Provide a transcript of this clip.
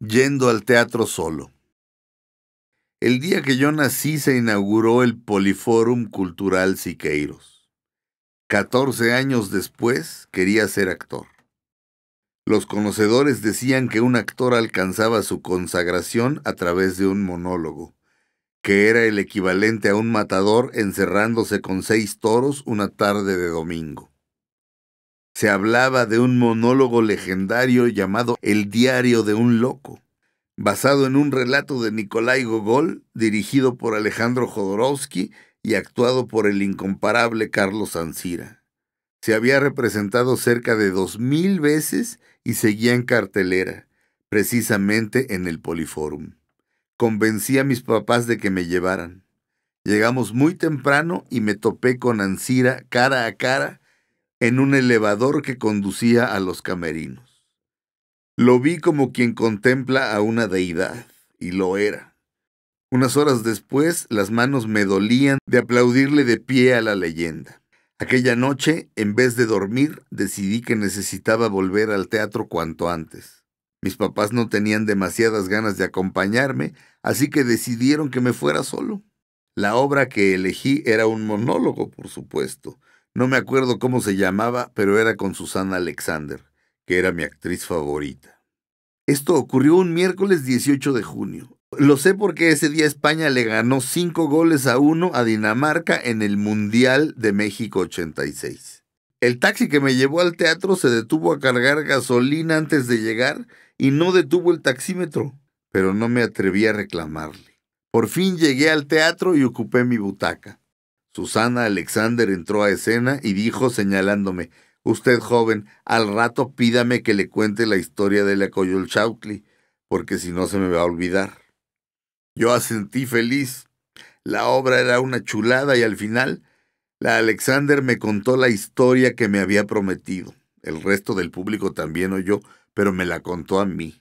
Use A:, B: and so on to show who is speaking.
A: yendo al teatro solo. El día que yo nací se inauguró el Poliforum Cultural Siqueiros. 14 años después quería ser actor. Los conocedores decían que un actor alcanzaba su consagración a través de un monólogo, que era el equivalente a un matador encerrándose con seis toros una tarde de domingo se hablaba de un monólogo legendario llamado El Diario de un Loco, basado en un relato de Nikolai Gogol, dirigido por Alejandro Jodorowsky y actuado por el incomparable Carlos Ansira. Se había representado cerca de dos mil veces y seguía en cartelera, precisamente en el Poliforum. Convencí a mis papás de que me llevaran. Llegamos muy temprano y me topé con Ansira cara a cara en un elevador que conducía a los camerinos. Lo vi como quien contempla a una deidad, y lo era. Unas horas después las manos me dolían de aplaudirle de pie a la leyenda. Aquella noche, en vez de dormir, decidí que necesitaba volver al teatro cuanto antes. Mis papás no tenían demasiadas ganas de acompañarme, así que decidieron que me fuera solo. La obra que elegí era un monólogo, por supuesto, no me acuerdo cómo se llamaba, pero era con Susana Alexander, que era mi actriz favorita. Esto ocurrió un miércoles 18 de junio. Lo sé porque ese día España le ganó cinco goles a uno a Dinamarca en el Mundial de México 86. El taxi que me llevó al teatro se detuvo a cargar gasolina antes de llegar y no detuvo el taxímetro, pero no me atreví a reclamarle. Por fin llegué al teatro y ocupé mi butaca. Susana Alexander entró a escena y dijo señalándome, Usted joven, al rato pídame que le cuente la historia de la Coyolchautli, porque si no se me va a olvidar. Yo asentí feliz. La obra era una chulada y al final la Alexander me contó la historia que me había prometido. El resto del público también oyó, pero me la contó a mí.